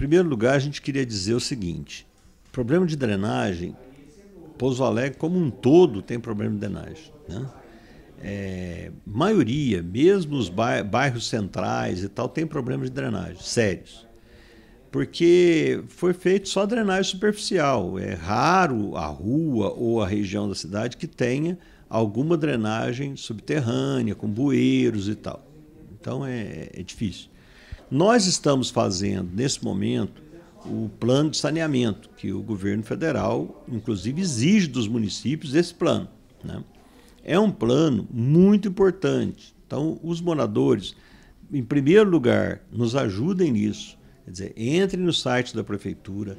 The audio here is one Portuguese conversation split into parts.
primeiro lugar, a gente queria dizer o seguinte: problema de drenagem, Pouso Alegre como um todo tem problema de drenagem. Né? É, maioria, mesmo os bairros centrais e tal, tem problemas de drenagem sérios. Porque foi feito só drenagem superficial. É raro a rua ou a região da cidade que tenha alguma drenagem subterrânea, com bueiros e tal. Então é, é difícil. Nós estamos fazendo, nesse momento, o plano de saneamento, que o governo federal, inclusive, exige dos municípios esse plano. Né? É um plano muito importante. Então, os moradores, em primeiro lugar, nos ajudem nisso. Quer dizer, entre no site da prefeitura,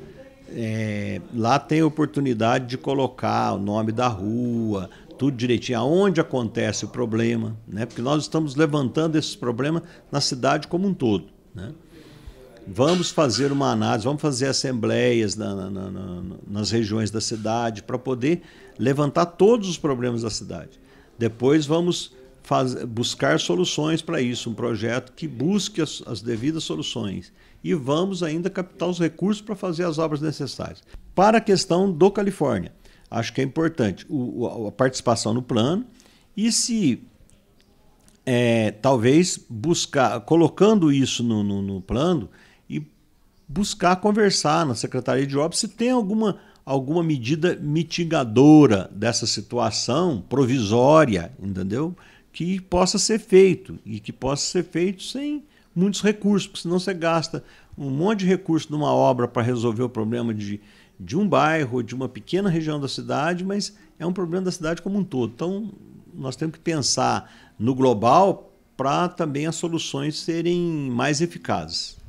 é, lá tem a oportunidade de colocar o nome da rua, tudo direitinho, aonde acontece o problema, né? porque nós estamos levantando esses problemas na cidade como um todo. Né? Vamos fazer uma análise, vamos fazer assembleias na, na, na, nas regiões da cidade para poder levantar todos os problemas da cidade. Depois vamos faz, buscar soluções para isso, um projeto que busque as, as devidas soluções. E vamos ainda captar os recursos para fazer as obras necessárias. Para a questão do Califórnia, acho que é importante o, a participação no plano e se é, talvez buscar, colocando isso no, no, no, plano e buscar conversar na Secretaria de Obras se tem alguma, alguma medida mitigadora dessa situação provisória, entendeu? Que possa ser feito e que possa ser feito sem muitos recursos, porque senão você gasta um monte de recurso numa obra para resolver o problema de, de um bairro, de uma pequena região da cidade, mas é um problema da cidade como um todo. Então, nós temos que pensar no global para também as soluções serem mais eficazes.